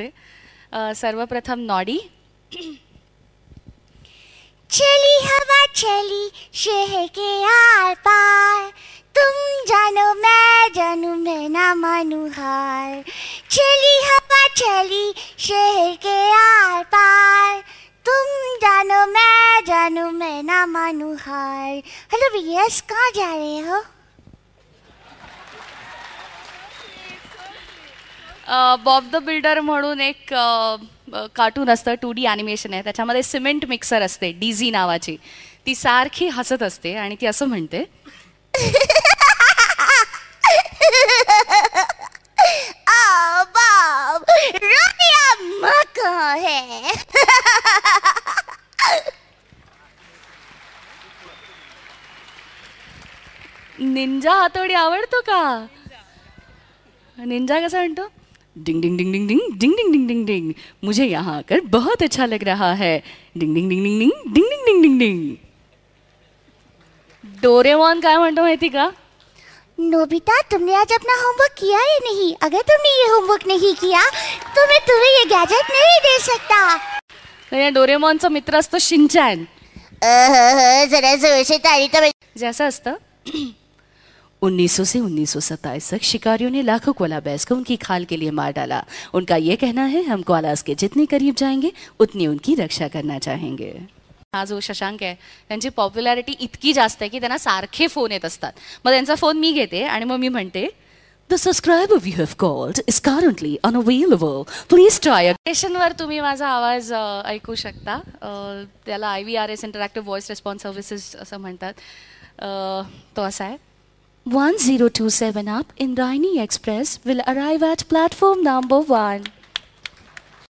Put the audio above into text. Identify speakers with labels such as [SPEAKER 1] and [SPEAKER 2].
[SPEAKER 1] सकते सर्वप्रथम नॉडी
[SPEAKER 2] चली हवा चली शहर के आर पार तुम जानो मैं जानू मैं ना मानू हार चली हवा चली शहर के आर पार तुम जानो मैं जानू मैं ना मानू हार हेलो भैया कहाँ जा रहे हो बॉब द बिल्डर म्हणून
[SPEAKER 1] एक कार्टून असतं टू डी ॲनिमेशन आहे त्याच्यामध्ये सिमेंट मिक्सर असते डीझी नावाची ती सारखी हसत असते आणि ती असं म्हणते निंजा हातोडी आवडतो का निंजा कसा म्हणतो डिंग डिंग डिंग डिंग डिंग डिंग डिंग डिंग डिंग डिंग मुझे यहाँ आकर बहुत अच्छा लग रहा है डिंग डिंग डिंग डिंग डिंग डिंग डिंग डिंग डिंग
[SPEAKER 2] डिंग डोरेमोन काय म्हणतो माहिती का नोबिता तुमने आज अपना होमवर्क किया या नहीं अगर तुमने ये होमवर्क नहीं किया तो मैं तुम्हें ये गैजेट नहीं दे सकता डोरेमॉनचा मित्र असतो शिंचॅन जरा जवळचे तारी तर जसं असतं
[SPEAKER 1] 1900 से 1927 तक शिकारियों ने लाखों कोला बैस को उनकी खाल के लिए मार डाला उनका ये कहना है हम कोलास के जितने करीब जाएंगे उतनी उनकी रक्षा करना चाहेंगे हा जो शशांक आहे त्यांची पॉप्युलॅरिटी इतकी जास्त आहे की त्यांना सारखे फोन येत असतात मग त्यांचा फोन मी घेते आणि मग मी म्हणते the subscriber you have called is currently unavailable please try स्टेशनवर तुम्ही माझा आवाज ऐकू शकता त्याला I V R S interactive voice response services असं म्हणतात तो असा आहे 1027 up Indrayani Express will arrive at platform number 1.